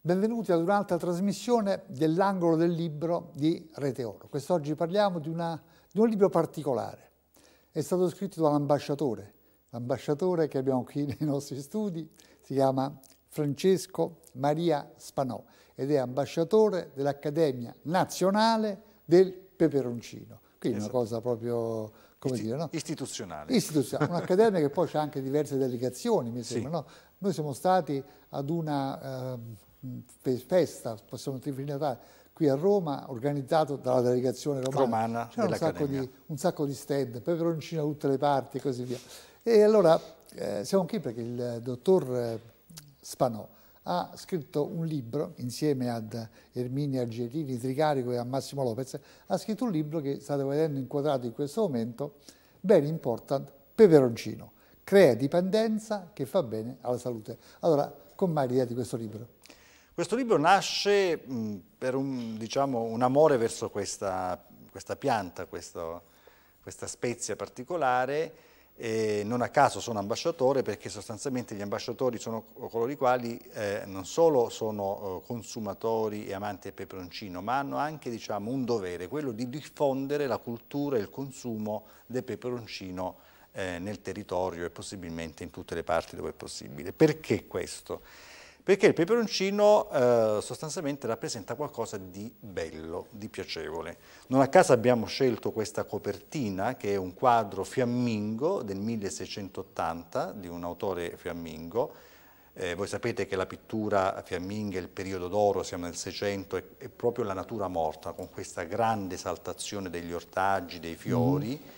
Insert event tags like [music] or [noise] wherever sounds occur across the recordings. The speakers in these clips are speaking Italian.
Benvenuti ad un'altra trasmissione dell'angolo del libro di Rete Oro. Quest'oggi parliamo di una di un libro particolare. È stato scritto dall'ambasciatore, l'ambasciatore che abbiamo qui nei nostri studi, si chiama Francesco Maria Spanò ed è ambasciatore dell'Accademia Nazionale del Peperoncino. Quindi esatto. una cosa proprio come Isti dire, no? istituzionale. istituzionale. Un'accademia che poi c'ha anche diverse delegazioni, mi sembra. Sì. No? Noi siamo stati ad una eh, festa, possiamo definire qui a Roma, organizzato dalla delegazione romana, romana c'era un, un, sacco di stand, peperoncino da tutte le parti e così via. E allora eh, siamo qui perché il dottor eh, Spanò ha scritto un libro insieme ad Erminia Algerini, Tricarico e a Massimo Lopez, ha scritto un libro che state vedendo inquadrato in questo momento, Very Important, Peperoncino, crea dipendenza che fa bene alla salute. Allora, con mai l'idea di questo libro? Questo libro nasce mh, mm, per un, diciamo, un, amore verso questa, questa pianta, questo, questa spezia particolare, e non a caso sono ambasciatore perché sostanzialmente gli ambasciatori sono coloro i quali eh, non solo sono eh, consumatori e amanti del peperoncino, ma hanno anche diciamo, un dovere, quello di diffondere la cultura e il consumo del peperoncino eh, nel territorio e possibilmente in tutte le parti dove è possibile. Perché questo? perché il peperoncino eh, sostanzialmente rappresenta qualcosa di bello, di piacevole. Non a caso abbiamo scelto questa copertina che è un quadro fiammingo del 1680 di un autore fiammingo, eh, voi sapete che la pittura fiamminga, il periodo d'oro, siamo nel Seicento, è, è, proprio la natura morta, con questa grande esaltazione degli ortaggi, dei fiori. Mm.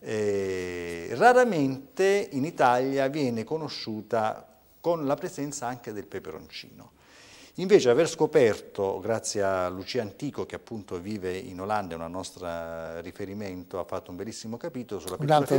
Eh, raramente in Italia viene conosciuta con la presenza anche del peperoncino. Invece aver scoperto, grazie a Lucia Antico che appunto vive in Olanda, è un nostro riferimento, ha fatto un bellissimo capitolo sulla pittura Un'altra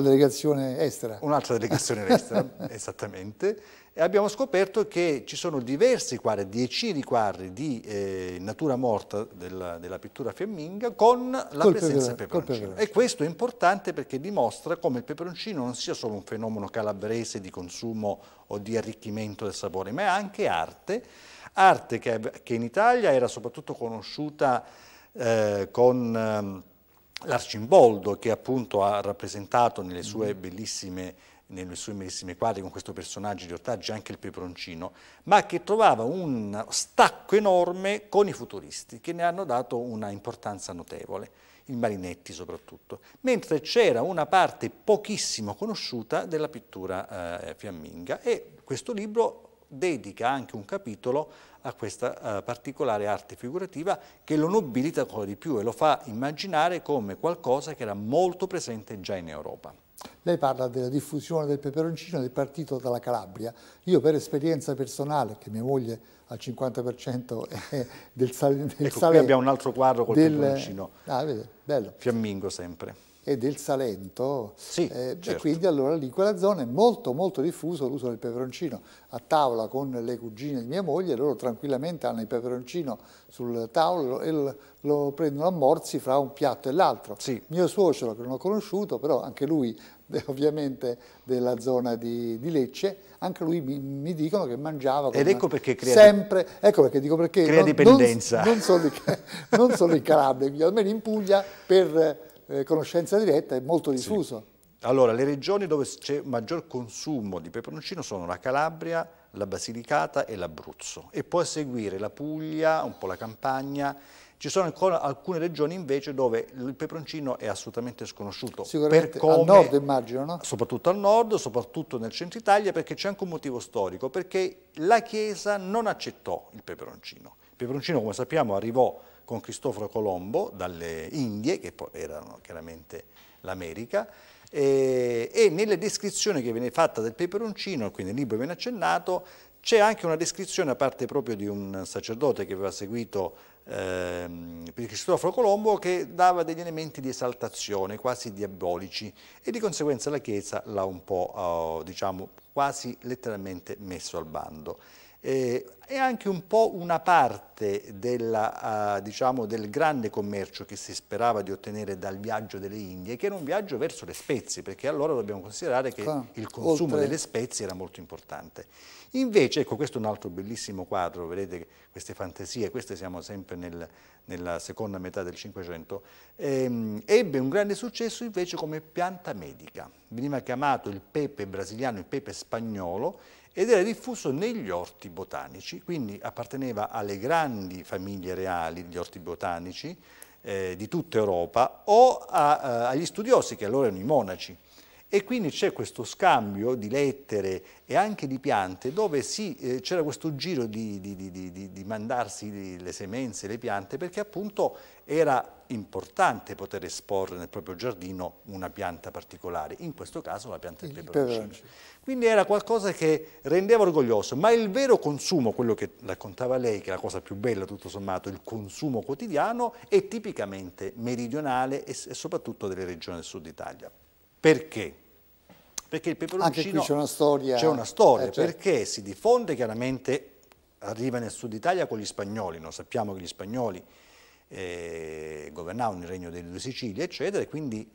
dele, un delegazione estera. Un'altra delegazione estera, [laughs] esattamente, e abbiamo scoperto che ci sono diversi quadri, diecini quadri di eh, natura morta della, della, pittura fiamminga con la col presenza del peperoncino. peperoncino. E questo è importante perché dimostra come il peperoncino non sia solo un fenomeno calabrese di consumo o di arricchimento del sapore, ma è anche arte, arte che, che in Italia era soprattutto conosciuta eh, con... Eh, l'Arcimboldo che appunto ha rappresentato nelle sue mm. bellissime nei suoi medesimi quadri con questo personaggio di Ortaggi, anche il peperoncino, ma che trovava un stacco enorme con i futuristi, che ne hanno dato una importanza notevole, il Marinetti soprattutto, mentre c'era una parte pochissimo conosciuta della pittura eh, fiamminga e questo libro dedica anche un capitolo a questa uh, particolare arte figurativa che lo nobilita ancora di più e lo fa immaginare come qualcosa che era molto presente già in Europa. Lei parla della diffusione del peperoncino del partito dalla Calabria. Io per esperienza personale, che mia moglie al 50% è del sale... Del ecco, sale qui abbiamo un altro quadro col del, peperoncino. Ah, vede, bello. Fiammingo sempre e del Salento sì, eh, certo. e quindi allora lì in quella zona è molto molto diffuso l'uso del peperoncino. A tavola con le cugine di mia moglie loro tranquillamente hanno il peperoncino sul tavolo e lo, prendono a morsi fra un piatto e l'altro. Sì. Mio suocero che non ho conosciuto però anche lui ovviamente della zona di, di Lecce, anche lui mi, mi, dicono che mangiava Ed ecco perché crea, sempre, ecco perché dico perché crea non, dipendenza. Non, [laughs] non, solo, non solo in Calabria, almeno in Puglia per eh, conoscenza diretta è molto diffuso. Sì. Allora, le regioni dove c'è maggior consumo di peperoncino sono la Calabria, la Basilicata e l'Abruzzo e poi a seguire la Puglia, un po' la Campania ci sono ancora alcune regioni invece dove il peperoncino è assolutamente sconosciuto. Sicuramente come, al nord immagino, no? Soprattutto al nord, soprattutto nel centro Italia, perché c'è anche un motivo storico, perché la Chiesa non accettò il peperoncino. Il peperoncino, come sappiamo, arrivò con Cristoforo Colombo dalle Indie, che poi erano chiaramente l'America, e, e, nelle descrizioni che viene fatta del peperoncino, quindi nel libro viene accennato, c'è anche una descrizione a parte proprio di un sacerdote che aveva seguito ehm, per Cristoforo Colombo che dava degli elementi di esaltazione quasi diabolici e di conseguenza la Chiesa l'ha un po' eh, diciamo quasi letteralmente messo al bando eh, è anche un po' una parte della, uh, diciamo, del grande commercio che si sperava di ottenere dal viaggio delle Indie, che era un viaggio verso le spezie, perché allora dobbiamo considerare che il consumo oltre. delle spezie era molto importante. Invece, ecco, questo è un altro bellissimo quadro, vedete queste fantasie, queste siamo sempre nel, nella seconda metà del Cinquecento, ehm, ebbe un grande successo invece come pianta medica. Veniva chiamato il pepe brasiliano, il pepe spagnolo, ed era diffuso negli orti botanici, quindi apparteneva alle grandi famiglie reali degli orti botanici eh, di tutta Europa o a, a, eh, agli studiosi che allora erano i monaci e quindi c'è questo scambio di lettere e anche di piante dove eh, c'era questo giro di, di, di, di, mandarsi le semenze, le piante, perché appunto era importante poter esporre nel proprio giardino una pianta particolare, in questo caso la pianta di peperoncino. Quindi era qualcosa che rendeva orgoglioso, ma il vero consumo, quello che raccontava lei, che è la cosa più bella tutto sommato, il consumo quotidiano, è tipicamente meridionale e soprattutto delle regioni del sud Italia. Perché? Perché il peperoncino... c'è una storia. C'è una storia, eh, certo. perché si diffonde chiaramente, arriva nel sud Italia con gli spagnoli, no? sappiamo che gli spagnoli eh, governavano il regno delle due Sicilie, eccetera, quindi...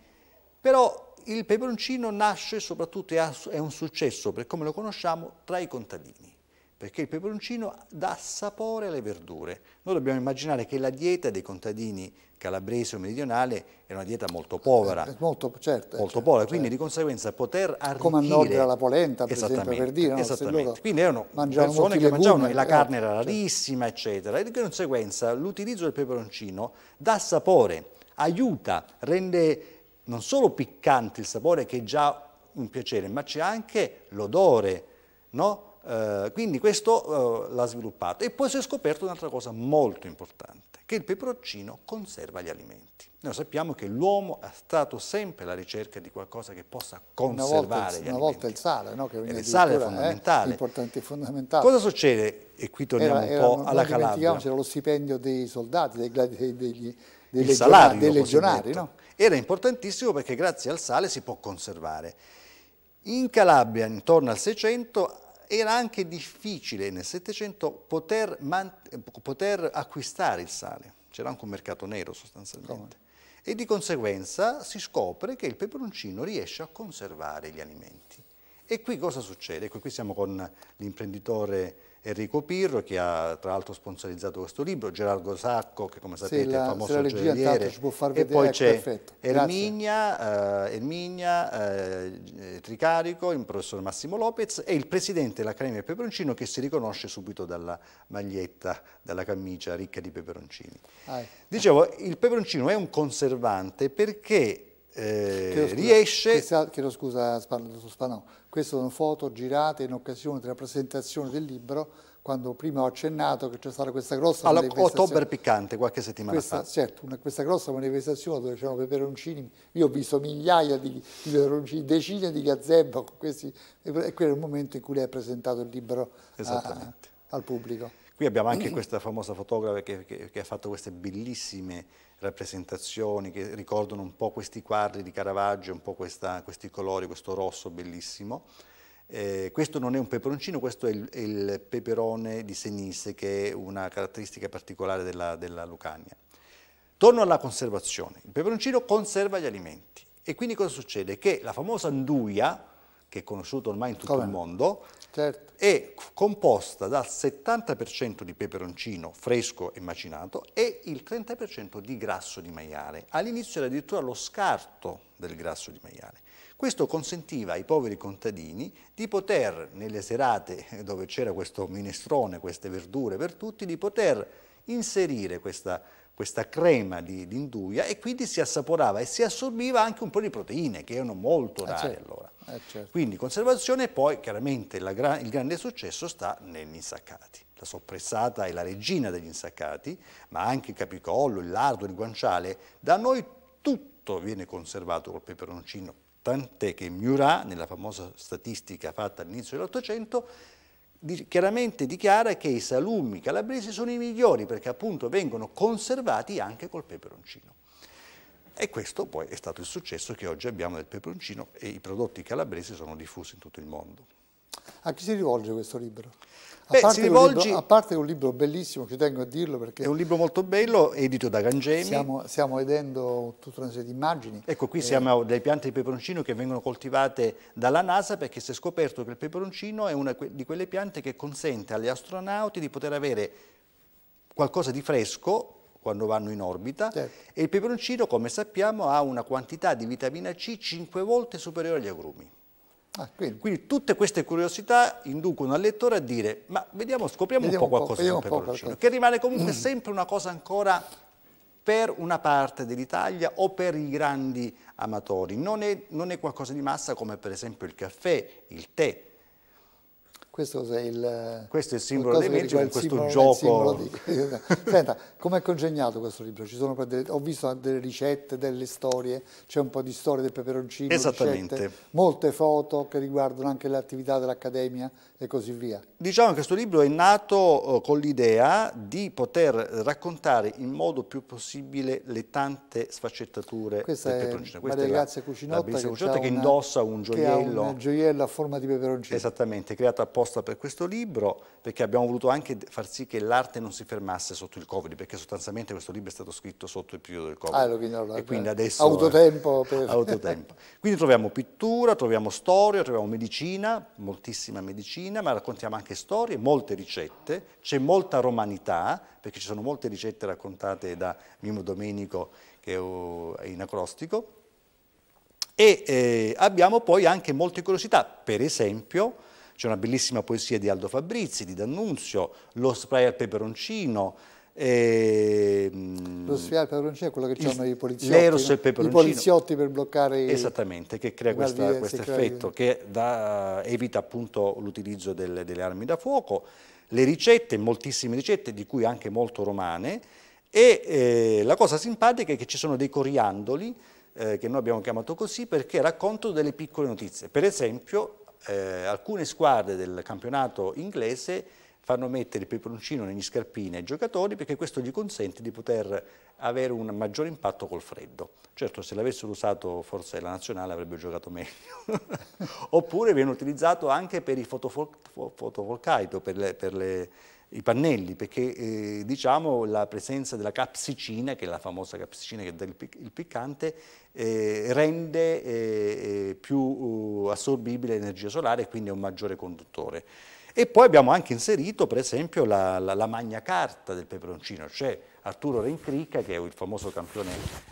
Però il peperoncino nasce soprattutto, è un successo per come lo conosciamo, tra i contadini perché il peperoncino dà sapore alle verdure. Noi dobbiamo immaginare che la dieta dei contadini calabrese o meridionale è una dieta molto povera. Eh, eh molto, certo, eh, molto certo, povera, certo. quindi di conseguenza poter arricchire... Come a nord era la polenta, per esempio, per dire. No? Esattamente. Quindi erano persone che legume, mangiavano e la eh, carne era certo. rarissima, eccetera. E di conseguenza l'utilizzo del peperoncino dà sapore, aiuta, rende non solo piccante il sapore che è già un piacere, ma c'è anche l'odore, no? Eh, quindi questo eh, l'ha sviluppato. E poi si è scoperto un'altra cosa molto importante, che il peperoncino conserva gli alimenti. Noi sappiamo che l'uomo è stato sempre alla ricerca di qualcosa che possa conservare il, gli alimenti. Una volta il sale, no? Che il sale è eh, fondamentale. È importante, fondamentale. Cosa succede? E qui torniamo era, un po' non alla Calabria. C'era lo stipendio dei soldati, dei, dei, degli, dei legionari, dei legionari no? Era importantissimo perché grazie al sale si può conservare. In Calabria, intorno al 600, era anche difficile nel Settecento poter, poter, acquistare il sale, c'era anche un mercato nero sostanzialmente. Come? E di conseguenza si scopre che il peperoncino riesce a conservare gli alimenti. E qui cosa succede? Ecco, qui siamo con l'imprenditore Enrico Pirro che ha tra l'altro sponsorizzato questo libro, Gerardo Sacco che come sapete la, è il famoso gioielliere e poi c'è Erminia, eh, Erminia eh, eh, Tricarico, il professor Massimo Lopez e il presidente dell'Accademia Peperoncino che si riconosce subito dalla maglietta, dalla camicia ricca di peperoncini. Ah, Dicevo, il peperoncino è un conservante perché eh, chiedo scusa, riesce... Chiedo scusa, spano. Queste sono foto girate in occasione della presentazione del libro, quando prima ho accennato che c'è stata questa grossa Alla manifestazione. Ottober piccante, qualche settimana questa, fa. Certo, una, questa grossa manifestazione dove c'erano peperoncini, io ho visto migliaia di, di peperoncini, decine di gazebo, questi, e quello è il momento in cui lei ha presentato il libro a, al pubblico. Qui abbiamo anche mm. questa famosa fotografa che, che, che, ha fatto queste bellissime rappresentazioni che ricordano un po' questi quadri di Caravaggio, un po' questa, questi colori, questo rosso bellissimo. Eh, questo non è un peperoncino, questo è il, è il, peperone di Senise che è una caratteristica particolare della, della Lucania. Torno alla conservazione. Il peperoncino conserva gli alimenti e quindi cosa succede? Che la famosa nduia, che è conosciuto ormai in tutto Come? il mondo, certo. è composta dal 70% di peperoncino fresco e macinato e il 30% di grasso di maiale. All'inizio era addirittura lo scarto del grasso di maiale. Questo consentiva ai poveri contadini di poter, nelle serate [laughs] dove c'era questo minestrone, queste verdure per tutti, di poter inserire questa, questa crema di, di, induia e quindi si assaporava e si assorbiva anche un po' di proteine, che erano molto ah, rare ah, certo. allora. Eh, certo. Quindi conservazione e poi chiaramente gra il grande successo sta negli insaccati. La soppressata è la regina degli insaccati, ma anche il capicollo, il lardo, il guanciale. Da noi tutto viene conservato col peperoncino, tant'è che Murat, nella famosa statistica fatta all'inizio dell'Ottocento, chiaramente dichiara che i salumi calabresi sono i migliori perché appunto vengono conservati anche col peperoncino. E questo poi è stato il successo che oggi abbiamo del peperoncino e i prodotti calabresi sono diffusi in tutto il mondo. A chi si rivolge questo libro? A, Beh, parte, rivolgi... un libro, a parte un libro bellissimo, ci tengo a dirlo perché... È un libro molto bello, edito da Gangemi. Stiamo, stiamo vedendo tutta una serie di immagini. Ecco, qui eh... siamo delle piante di peperoncino che vengono coltivate dalla NASA perché si è scoperto che il peperoncino è una di quelle piante che consente agli astronauti di poter avere qualcosa di fresco quando vanno in orbita certo. e il peperoncino come sappiamo ha una quantità di vitamina C 5 volte superiore agli agrumi. Ah, quindi. quindi. tutte queste curiosità inducono al lettore a dire ma vediamo, scopriamo vediamo un po' qualcosa sul peperoncino, che rimane comunque mm. [clears throat] sempre una cosa ancora per una parte dell'Italia o per i grandi amatori. Non è, non è qualcosa di massa come per esempio il caffè, il tè, questo è il, questo è il simbolo dei medici con questo gioco. Di... [laughs] Senta, come è congegnato questo libro? Delle... ho visto delle ricette, delle storie, c'è un po' di storia del peperoncino, Esattamente. Ricette, molte foto che riguardano anche le attività dell'Accademia e così via. Diciamo che questo libro è nato eh, con l'idea di poter raccontare in modo più possibile le tante sfaccettature Questa del peperoncino. Questa Maria è Grazia Cucinotta, la, che, Cucinotta che, indossa un gioiello. un gioiello a forma di peperoncino. Esattamente, creato apposta apposta per questo libro, perché abbiamo voluto anche far sì che l'arte non si fermasse sotto il Covid, perché sostanzialmente questo libro è stato scritto sotto il periodo del Covid. Ah, quindi allora, e quindi eh, adesso... Autotempo. Per... [laughs] autotempo. Quindi troviamo pittura, troviamo storia, troviamo medicina, moltissima medicina, ma raccontiamo anche storie, molte ricette, c'è molta romanità, perché ci sono molte ricette raccontate da Mimo Domenico, che è in acrostico, e eh, abbiamo poi anche molte curiosità, per esempio c'è una bellissima poesia di Aldo Fabrizi, di D'Annunzio, Lo spray al peperoncino. E, ehm, lo spray al peperoncino è quello che hanno i poliziotti. L'eros e il peperoncino. I poliziotti per bloccare Esattamente, che crea questo effetto, che da, evita appunto l'utilizzo delle, delle armi da fuoco. Le ricette, moltissime ricette, di cui anche molto romane, e eh, la cosa simpatica è che ci sono dei coriandoli, eh, che noi abbiamo chiamato così, perché raccontano delle piccole notizie. Per esempio, eh, alcune squadre del campionato inglese fanno mettere il peperoncino negli scarpini ai giocatori perché questo gli consente di poter avere un maggior impatto col freddo. Certo, se l'avessero usato forse la nazionale avrebbe giocato meglio. [laughs] Oppure viene utilizzato anche per i fotovolcaico, per le, per le i pannelli, perché eh, diciamo la presenza della capsicina, che è la famosa capsicina che dà il, pic il piccante, eh, rende eh, eh, più uh, assorbibile l'energia solare e quindi è un maggiore conduttore. E poi abbiamo anche inserito per esempio la, la, la magna carta del peperoncino, cioè Arturo Rencricca, che è il famoso campione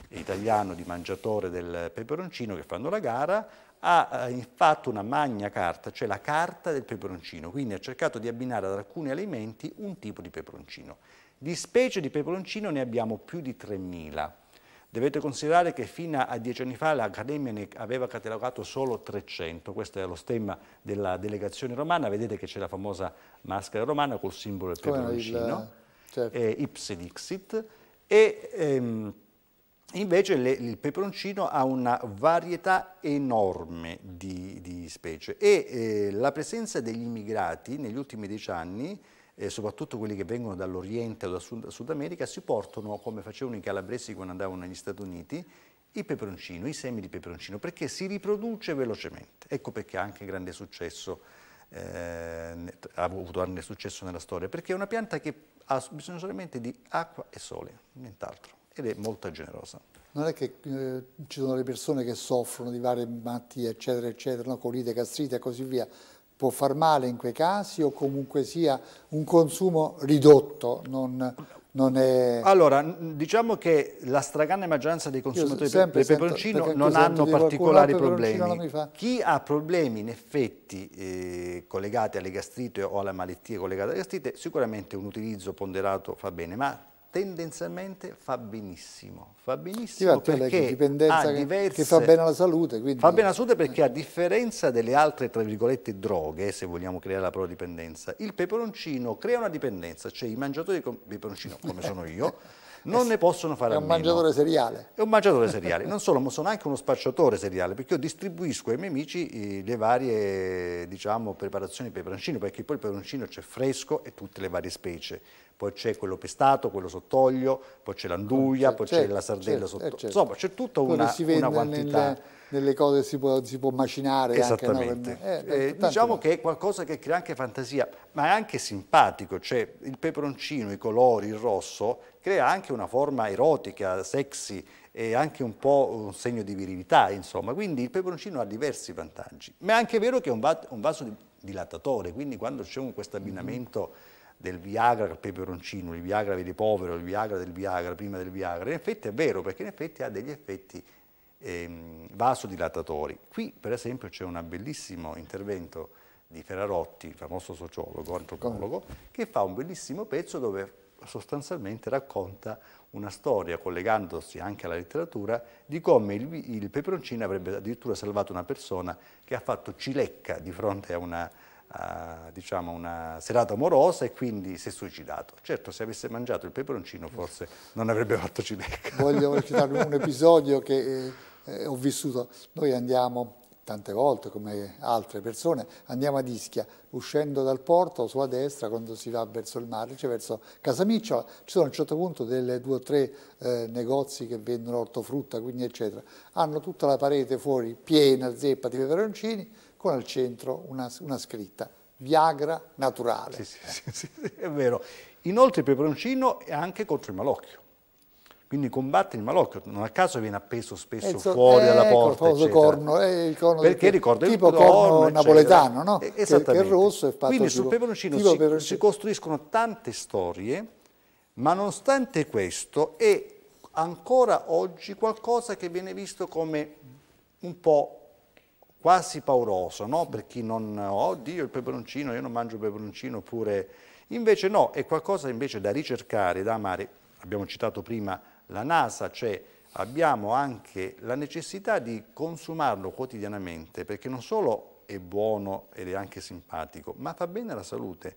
italiano di mangiatore del peperoncino che fanno la gara, ha eh, fatto una magna carta, cioè la carta del peperoncino, quindi ha cercato di abbinare ad alcuni alimenti un tipo di peperoncino. Di specie di peperoncino ne abbiamo più di 3.000. Dovete considerare che fino a dieci anni fa l'Accademia ne aveva catalogato solo 300, questo è lo stemma della delegazione romana, vedete che c'è la famosa maschera romana col simbolo del peperoncino, il, certo. eh, ipse dixit, e... Ehm, Invece le, il peperoncino ha una varietà enorme di, di specie e eh, la presenza degli immigrati negli ultimi dieci anni, eh, soprattutto quelli che vengono dall'Oriente o da Sud, Sud, America, si portano, come facevano i calabresi quando andavano negli Stati Uniti, il peperoncino, i semi di peperoncino, perché si riproduce velocemente. Ecco perché ha anche grande successo, eh, ha avuto grande successo nella storia, perché è una pianta che ha bisogno solamente di acqua e sole, nient'altro ed è molto generosa. Non è che eh, ci sono le persone che soffrono di varie malattie, eccetera, eccetera, no? colite, gastrite e così via, può far male in quei casi o comunque sia un consumo ridotto, non, non è... Allora, diciamo che la stragrande maggioranza dei consumatori di peperoncino non hanno particolari problemi. Chi ha problemi in effetti eh, collegati alle gastrite o alle malattie collegate alle gastrite, sicuramente un utilizzo ponderato fa bene, ma tendenzialmente fa benissimo. Fa benissimo Infatti, perché dipendenza diverse, che, fa bene alla salute. Quindi... Fa bene alla salute perché a differenza delle altre, tra virgolette, droghe, se vogliamo creare la propria dipendenza, il peperoncino crea una dipendenza, cioè i mangiatori di peperoncino, come sono io, [laughs] non ne possono fare a meno. È un mangiatore seriale. È un mangiatore seriale. Non solo, ma sono anche uno spacciatore seriale, perché io distribuisco ai miei amici eh, le varie, diciamo, preparazioni peperoncino, perché poi il peperoncino c'è fresco e tutte le varie specie poi c'è quello pestato, quello sott'olio, poi c'è l'anduia, poi c'è certo, la sardella certo, sotto. Eh, certo. Insomma, c'è tutta una, si vende una quantità. Nelle, nelle cose si può, si può macinare. Esattamente. Anche, no? eh, eh, diciamo che è qualcosa che crea anche fantasia, ma è anche simpatico, cioè il peperoncino, i colori, il rosso, crea anche una forma erotica, sexy e anche un po' un segno di virilità, insomma. Quindi il peperoncino ha diversi vantaggi. Ma è anche vero che è un, va un vaso di dilatatore, quindi quando c'è un, questo abbinamento... Mm -hmm del Viagra al peperoncino, il Viagra vedi povero, il Viagra del Viagra, prima del Viagra, in effetti è vero perché in effetti ha degli effetti ehm, vasodilatatori. Qui per esempio c'è un bellissimo intervento di Ferrarotti, il famoso sociologo, antropologo, che fa un bellissimo pezzo dove sostanzialmente racconta una storia, collegandosi anche alla letteratura, di come il, il peperoncino avrebbe addirittura salvato una persona che ha fatto cilecca di fronte a una diciamo, una serata amorosa e quindi si è suicidato. Certo, se avesse mangiato il peperoncino forse non avrebbe fatto Cilecca. [laughs] Voglio citare un episodio che eh, ho vissuto. Noi andiamo tante volte, come altre persone, andiamo ad Ischia, uscendo dal porto, sulla destra, quando si va verso il mare, cioè verso Casamicciola, ci sono a un certo punto delle due o tre eh, negozi che vendono ortofrutta, quindi eccetera. Hanno tutta la parete fuori piena zeppa di peperoncini, con al centro una, una scritta Viagra naturale. Sì, sì, sì, è vero. Inoltre il peperoncino è anche contro il malocchio. Quindi combatte il malocchio, non a caso viene appeso spesso Penso, fuori dalla eh, ecco, porta. Il il corno, eh, il corno perché del, ricorda tipo il corno, corno napoletano, no? Esattamente. esattamente. Che, è rosso e fatto Quindi sul peperoncino si, peperoncino si costruiscono tante storie, ma nonostante questo è ancora oggi qualcosa che viene visto come un po' quasi pauroso, no? per chi non, oh Dio il peperoncino, io non mangio il peperoncino, oppure invece no, è qualcosa invece da ricercare, da amare, abbiamo citato prima la NASA, cioè abbiamo anche la necessità di consumarlo quotidianamente, perché non solo è buono ed è anche simpatico, ma fa bene alla salute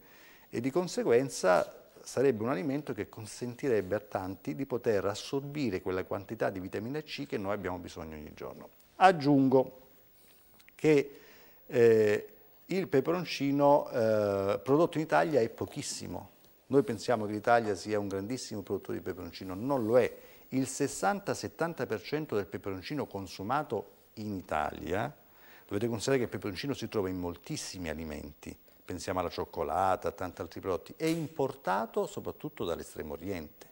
e di conseguenza sarebbe un alimento che consentirebbe a tanti di poter assorbire quella quantità di vitamina C che noi abbiamo bisogno ogni giorno. Aggiungo che eh, il peperoncino eh, prodotto in Italia è pochissimo. Noi pensiamo che l'Italia sia un grandissimo produttore di peperoncino, non lo è. Il 60-70% del peperoncino consumato in Italia, dovete considerare che il peperoncino si trova in moltissimi alimenti, pensiamo alla cioccolata, a tanti altri prodotti, è importato soprattutto dall'estremo oriente.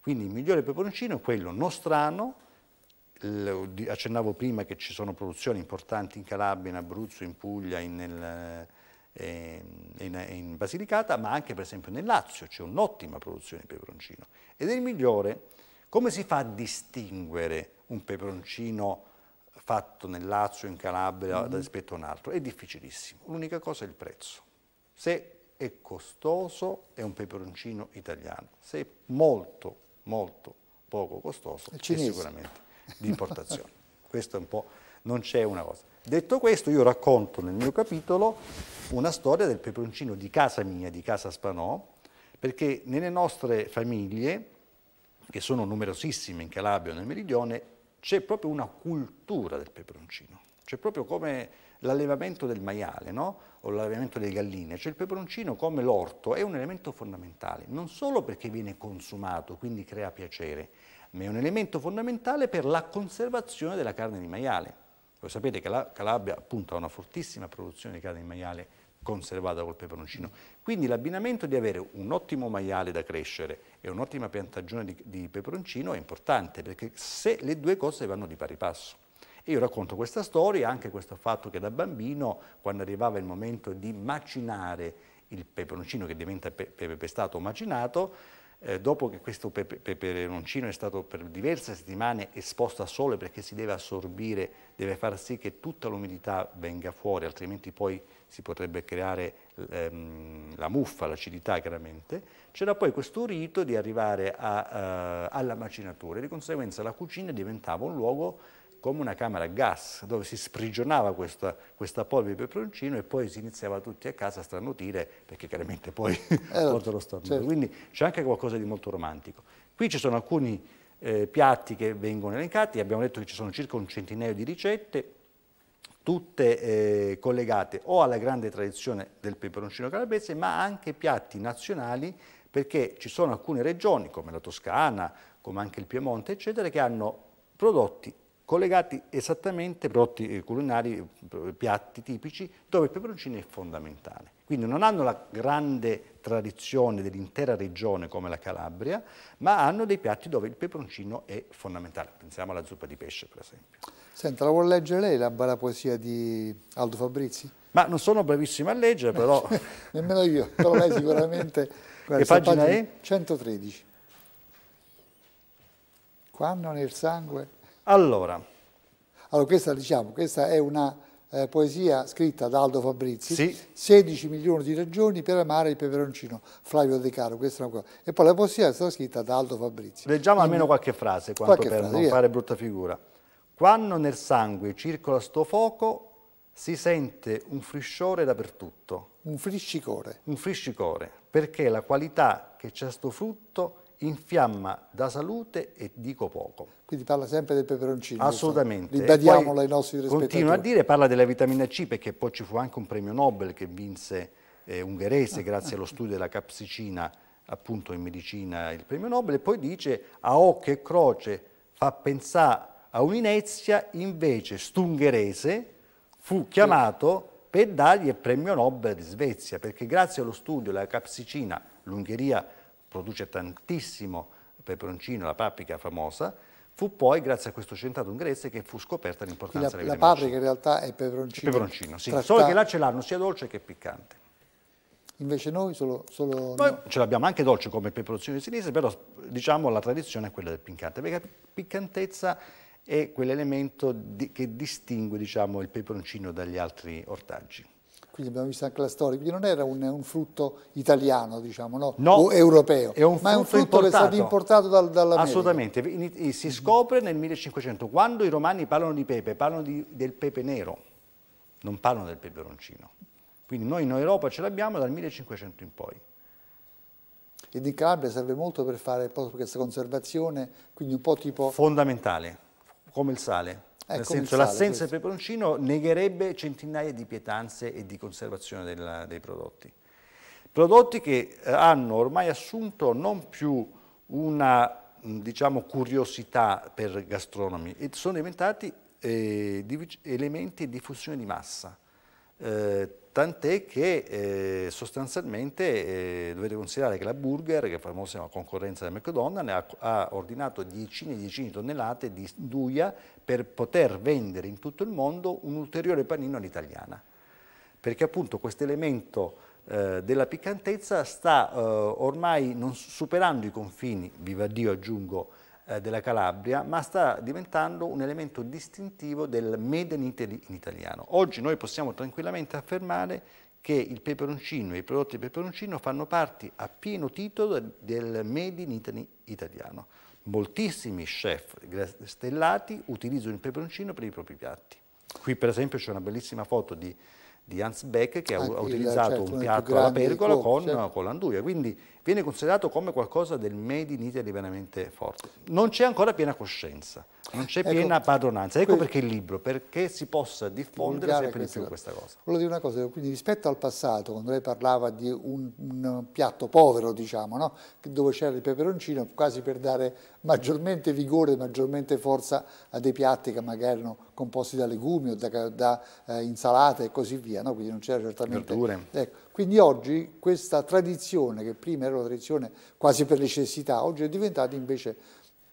Quindi il migliore peperoncino è quello nostrano, accennavo prima che ci sono produzioni importanti in Calabria, in Abruzzo, in Puglia, in, nel, eh, in, eh, in Basilicata, ma anche per esempio nel Lazio c'è un'ottima produzione di peperoncino. Ed è il migliore. Come si fa a distinguere un peperoncino fatto nel Lazio, in Calabria, mm rispetto a un altro? È difficilissimo. L'unica cosa è il prezzo. Se è costoso è un peperoncino italiano, se è molto, molto poco costoso è sicuramente di importazione. Questo è un po', non c'è una cosa. Detto questo, io racconto nel mio capitolo una storia del peperoncino di casa mia, di casa Spanò, perché nelle nostre famiglie, che sono numerosissime in Calabria e nel Meridione, c'è proprio una cultura del peperoncino. C'è proprio come l'allevamento del maiale no? o l'allevamento delle galline, cioè il peperoncino come l'orto è un elemento fondamentale, non solo perché viene consumato, quindi crea piacere, ma è un elemento fondamentale per la conservazione della carne di maiale. Lo sapete che la Calabria appunto ha una fortissima produzione di carne di maiale conservata col peperoncino. Quindi l'abbinamento di avere un ottimo maiale da crescere e un'ottima piantagione di, di peperoncino è importante perché se le due cose vanno di pari passo. E io racconto questa storia, anche questo fatto che da bambino, quando arrivava il momento di macinare il peperoncino che diventa pepe pestato o macinato, eh, dopo che questo peperoncino è stato per diverse settimane esposto al sole perché si deve assorbire, deve far sì che tutta l'umidità venga fuori, altrimenti poi si potrebbe creare ehm, la muffa, l'acidità chiaramente, c'era poi questo rito di arrivare a, eh, alla macinatura e di conseguenza la cucina diventava un luogo come una camera a gas dove si sprigionava questa, questa polvere di peperoncino e poi si iniziava tutti a casa a stranutire perché chiaramente poi eh, porta [laughs] lo starnuto. Certo. Quindi c'è anche qualcosa di molto romantico. Qui ci sono alcuni eh, piatti che vengono elencati, abbiamo detto che ci sono circa un centinaio di ricette, tutte eh, collegate o alla grande tradizione del peperoncino calabrese ma anche piatti nazionali perché ci sono alcune regioni come la Toscana, come anche il Piemonte eccetera che hanno prodotti collegati esattamente prodotti eh, culinari, eh, piatti tipici, dove il peperoncino è fondamentale. Quindi non hanno la grande tradizione dell'intera regione come la Calabria, ma hanno dei piatti dove il peperoncino è fondamentale. Pensiamo alla zuppa di pesce, per esempio. Senta, la vuole leggere lei la bella poesia di Aldo Fabrizi? Ma non sono bravissimo a leggere, però... [laughs] Nemmeno io, però lei sicuramente... [laughs] Guarda, che pagina è? 113. Quando nel sangue allora. allora questa, diciamo, questa è una eh, poesia scritta da Aldo Fabrizi, sì. 16 milioni di ragioni per amare il peperoncino, Flavio De Caro, questa è una cosa. E poi la poesia è stata scritta da Aldo Fabrizi. Leggiamo In... almeno qualche frase, quanto qualche per frase, non via. fare brutta figura. Quando nel sangue circola sto fuoco, si sente un frisciore dappertutto. Un friscicore. Un friscicore, perché la qualità che c'è sto frutto infiamma da salute e dico poco. Quindi parla sempre del peperoncino. Assolutamente. Ribadiamolo ai nostri rispettatori. Continua a dire, parla della vitamina C perché poi ci fu anche un premio Nobel che vinse eh, ungherese grazie allo studio della capsicina appunto in medicina il premio Nobel e poi dice a occhio e croce fa pensare a un'inezia invece stungherese fu chiamato per dargli il premio Nobel di Svezia perché grazie allo studio della capsicina l'Ungheria produce tantissimo peperoncino, la paprika famosa, fu poi grazie a questo centrato ungherese che fu scoperta l'importanza della La paprika in realtà è peperoncino. È peperoncino, sì, trattato. solo che là ce l'hanno sia dolce che piccante. Invece noi solo... solo noi no. ce l'abbiamo anche dolce come peperoncino di sinistra, però diciamo la tradizione è quella del piccante, perché la piccantezza è quell'elemento di, che distingue diciamo, il peperoncino dagli altri ortaggi quindi abbiamo visto anche la storia, quindi non era un, un frutto italiano, diciamo, no? No, o europeo, è ma è un frutto importato. che è stato importato dal, dall'America. Assolutamente, in, si scopre nel 1500, quando i romani parlano di pepe, parlano di, del pepe nero, non parlano del peperoncino. Quindi noi in Europa ce l'abbiamo dal 1500 in poi. E di Calabria serve molto per fare questa conservazione, quindi un po' tipo... Fondamentale, come il sale. Nel l'assenza del peperoncino negherebbe centinaia di pietanze e di conservazione della, dei prodotti. Prodotti che eh, hanno ormai assunto non più una mm, diciamo, curiosità per gastronomi e sono diventati eh, elementi di diffusione di massa. Eh, tant'è che eh, sostanzialmente eh, dovete considerare che la Burger, che è famosa concorrenza della McDonald's, ha, ha, ordinato decine e decine di tonnellate di duia per poter vendere in tutto il mondo un ulteriore panino all'italiana. Perché appunto questo elemento eh, della piccantezza sta eh, ormai non superando i confini, viva Dio aggiungo, eh, della Calabria, ma sta diventando un elemento distintivo del Made in Italy in italiano. Oggi noi possiamo tranquillamente affermare che il peperoncino e i prodotti peperoncino fanno parte a pieno titolo del Made in Italy italiano. Moltissimi chef stellati utilizzano il peperoncino per i propri piatti. Qui per esempio c'è una bellissima foto di di Hans Beck che Anche ha utilizzato certo, il, certo, un piatto alla pergola con, certo. con l'anduia. Quindi viene considerato come qualcosa del made in Italy veramente forte. Non c'è ancora piena coscienza, non c'è ecco, piena padronanza. Ecco perché il libro, perché si possa diffondere sempre di più questa cosa. Volevo dire una cosa, quindi rispetto al passato, quando lei parlava di un, un piatto povero, diciamo, no? dove c'era il peperoncino, quasi per dare maggiormente vigore, maggiormente forza a dei piatti che magari erano composti da legumi o da, da eh, insalate e così via, no? quindi non c'era certamente... Verdure. Ecco, quindi oggi questa tradizione, che prima era una tradizione quasi per necessità, oggi è diventata invece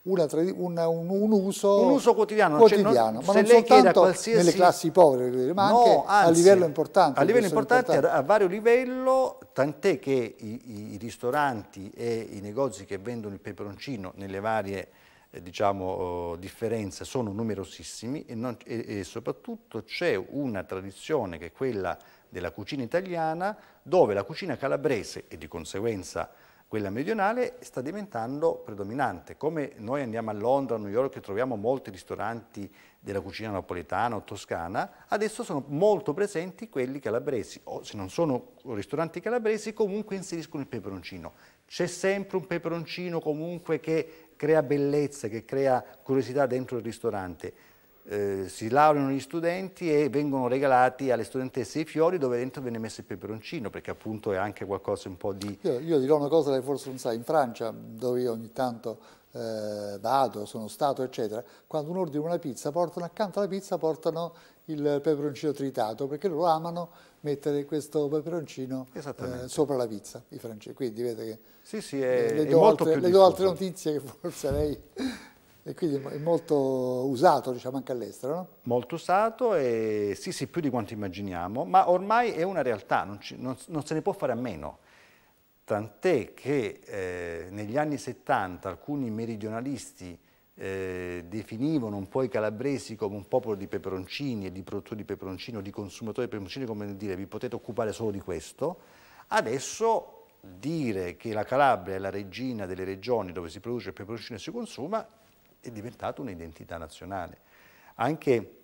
una, una, un, un, uso un, uso quotidiano, quotidiano. Cioè, non, ma non soltanto qualsiasi... nelle classi povere, ma no, anche anzi, a livello importante. A livello importante, importante, a vario livello, tant'è che i, i, ristoranti e i negozi che vendono il peperoncino nelle varie eh, diciamo, oh, differenze sono numerosissimi e, non, e, e soprattutto c'è una tradizione che è quella della cucina italiana dove la cucina calabrese e di conseguenza quella meridionale sta diventando predominante. Come noi andiamo a Londra, a New York e troviamo molti ristoranti della cucina napoletana o toscana, adesso sono molto presenti quelli calabresi, o se non sono ristoranti calabresi comunque inseriscono il peperoncino. C'è sempre un peperoncino comunque che crea bellezza, che crea curiosità dentro il ristorante. Eh, si laureano gli studenti e vengono regalati alle studentesse i fiori dove dentro viene messo il peperoncino perché appunto è anche qualcosa un po' di... Io, io dirò una cosa che forse non sai, in Francia dove io ogni tanto eh, vado, sono stato eccetera, quando uno ordina una pizza portano accanto alla pizza portano il peperoncino tritato perché loro amano mettere questo peperoncino eh, sopra la pizza, i francesi. Quindi vede che sì, sì, è, le, do altre, le do altre notizie che forse lei [laughs] e quindi è molto usato diciamo, anche all'estero, no? Molto usato e sì sì più di quanto immaginiamo, ma ormai è una realtà, non, ci, non, non se ne può fare a meno. Tant'è che eh, negli anni 70 alcuni meridionalisti eh, definivano un po' i calabresi come un popolo di peperoncini e di produttori di peperoncini o di consumatori di peperoncini, come dire, vi potete occupare solo di questo, adesso dire che la Calabria è la regina delle regioni dove si produce il peperoncino e si consuma è diventata un'identità nazionale. Anche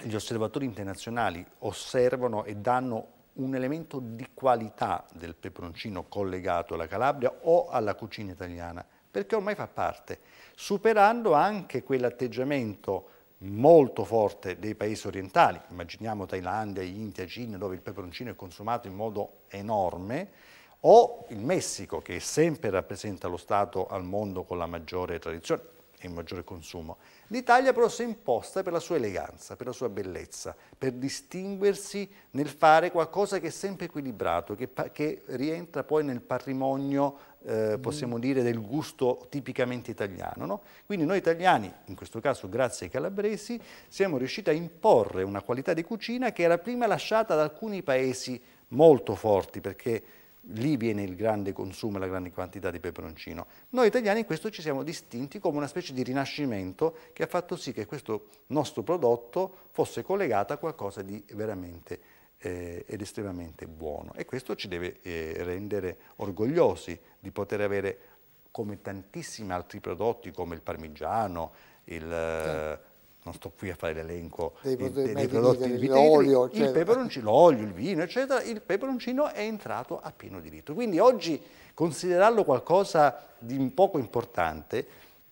gli osservatori internazionali osservano e danno un elemento di qualità del peperoncino collegato alla Calabria o alla cucina italiana perché ormai fa parte, superando anche quell'atteggiamento molto forte dei paesi orientali, immaginiamo Thailandia, India, Cina, dove il peperoncino è consumato in modo enorme, o il Messico, che sempre rappresenta lo Stato al mondo con la maggiore tradizione e il maggiore consumo. L'Italia però si è imposta per la sua eleganza, per la sua bellezza, per distinguersi nel fare qualcosa che è sempre equilibrato, che, che rientra poi nel patrimonio eh, possiamo dire, del gusto tipicamente italiano. No? Quindi noi italiani, in questo caso grazie ai calabresi, siamo riusciti a imporre una qualità di cucina che era prima lasciata da alcuni paesi molto forti, perché lì viene il grande consumo e la grande quantità di peperoncino. Noi italiani in questo ci siamo distinti come una specie di rinascimento che ha fatto sì che questo nostro prodotto fosse collegato a qualcosa di veramente importante eh, ed estremamente buono e questo ci deve eh, rendere orgogliosi di poter avere come tantissimi altri prodotti come il parmigiano, il... Sì eh, non sto qui a fare l'elenco dei, dei, dei prodotti vitali, il, cioè il peperoncino, l'olio, il vino, eccetera, il peperoncino è entrato a pieno diritto. Quindi oggi considerarlo qualcosa di poco importante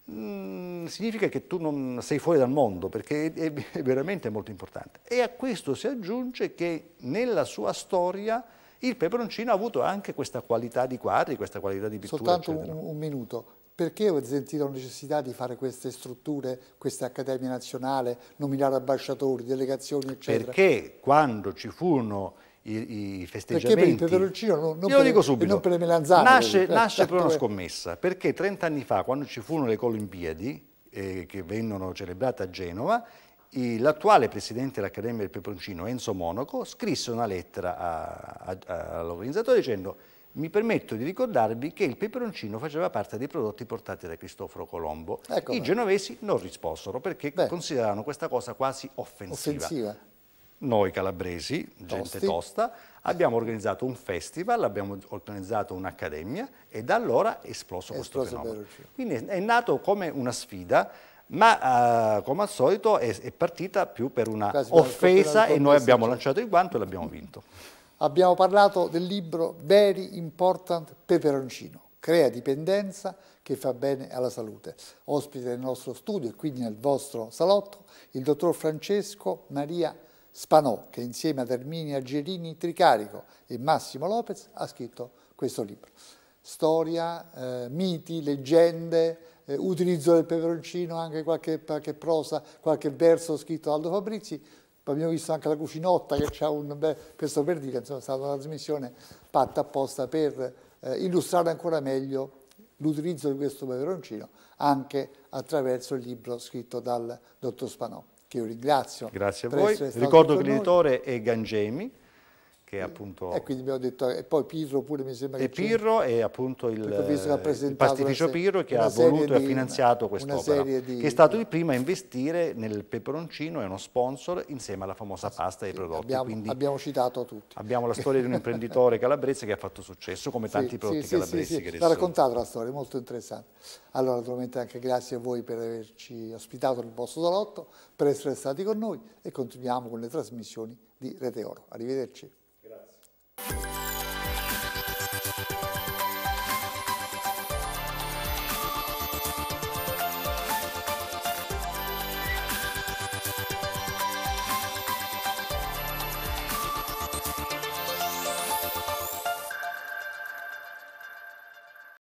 Mm, significa che tu non sei fuori dal mondo, perché è, è veramente molto importante. E a questo si aggiunge che nella sua storia il peperoncino ha avuto anche questa qualità di quadri, questa qualità di pittura. Soltanto un, un, minuto. Perché ho sentito la necessità di fare queste strutture, queste accademie nazionali, nominare ambasciatori, delegazioni, eccetera? Perché quando ci furono i, i festeggiamenti. Perché per il Ciro non, non, Io per, dico subito, non per le melanzane. Nasce, nasce per una scommessa, perché 30 anni fa, quando ci furono le Olimpiadi, eh, che vennero celebrate a Genova, l'attuale presidente dell'Accademia del Peperoncino, Enzo Monaco, scrisse una lettera all'organizzatore dicendo mi permetto di ricordarvi che il peperoncino faceva parte dei prodotti portati da Cristoforo Colombo. Ecco I beh. genovesi non risposero perché consideravano questa cosa quasi offensiva. offensiva noi calabresi, gente Tosti. tosta, abbiamo organizzato un festival, abbiamo organizzato un'accademia e da allora è esploso, è questo esploso fenomeno. Quindi è nato come una sfida, ma uh, come al solito è, è, partita più per una Quasi offesa e noi abbiamo lanciato il guanto e l'abbiamo vinto. Abbiamo parlato del libro Very Important Peperoncino, crea dipendenza che fa bene alla salute. Ospite nel nostro studio e quindi nel vostro salotto il dottor Francesco Maria Spanò, che insieme ad Erminia Gerini Tricarico e Massimo Lopez ha scritto questo libro. Storia, eh, miti, leggende, eh, utilizzo del peperoncino, anche qualche, qualche, prosa, qualche verso scritto da Aldo Fabrizi. Poi abbiamo visto anche la cucinotta che c'ha un bel... questo per dire, insomma è stata una trasmissione fatta apposta per eh, illustrare ancora meglio l'utilizzo di questo peperoncino anche attraverso il libro scritto dal dottor Spanò che io ringrazio. Grazie a voi. Ricordo che l'editore è Gangemi che è appunto... E quindi abbiamo detto, e poi Pirro pure mi sembra che... E Pirro è appunto il, il pastificio Pirro che ha voluto e ha finanziato quest'opera, che è stato il primo a investire nel peperoncino, è uno sponsor insieme alla famosa ah, pasta e sì, ai prodotti. Abbiamo, quindi abbiamo citato tutti. Abbiamo la storia di un imprenditore calabrese che ha fatto successo, come tanti sì, prodotti sì, calabresi sì, che sì. L'ha raccontata la storia, molto interessante. Allora, naturalmente anche grazie a voi per averci ospitato nel vostro salotto, per essere stati con noi e continuiamo con le trasmissioni di Rete Oro. Arrivederci. Thank you